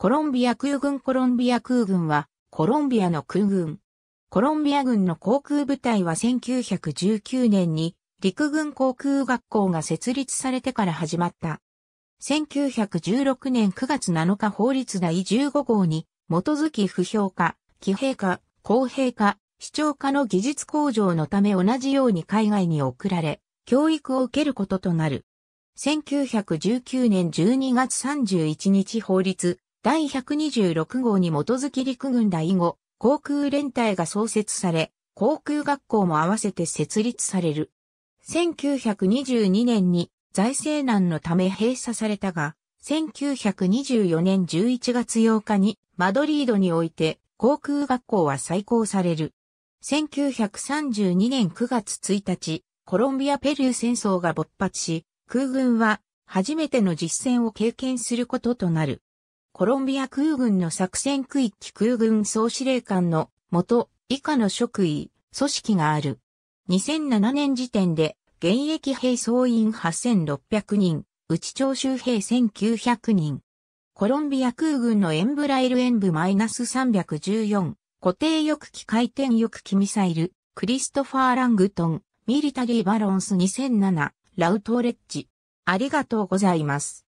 コロンビア空軍コロンビア空軍は、コロンビアの空軍。コロンビア軍の航空部隊は1919年に陸軍航空学校が設立されてから始まった。1916年9月7日法律第15号に基づき不評化、騎兵化、公平化、視聴化の技術向上のため同じように海外に送られ、教育を受けることとなる。1919年12月31日法律第126号に基づき陸軍第5航空連隊が創設され、航空学校も合わせて設立される。1922年に財政難のため閉鎖されたが、1924年11月8日にマドリードにおいて航空学校は再興される。1932年9月1日、コロンビア・ペルー戦争が勃発し、空軍は初めての実戦を経験することとなる。コロンビア空軍の作戦区域空軍総司令官の元以下の職位、組織がある。2007年時点で現役兵総員8600人、内徴収兵1900人。コロンビア空軍のエンブライルエンブ -314、固定翼機回転翼機ミサイル、クリストファー・ラングトン、ミリタリーバロンス2007、ラウトレッジ。ありがとうございます。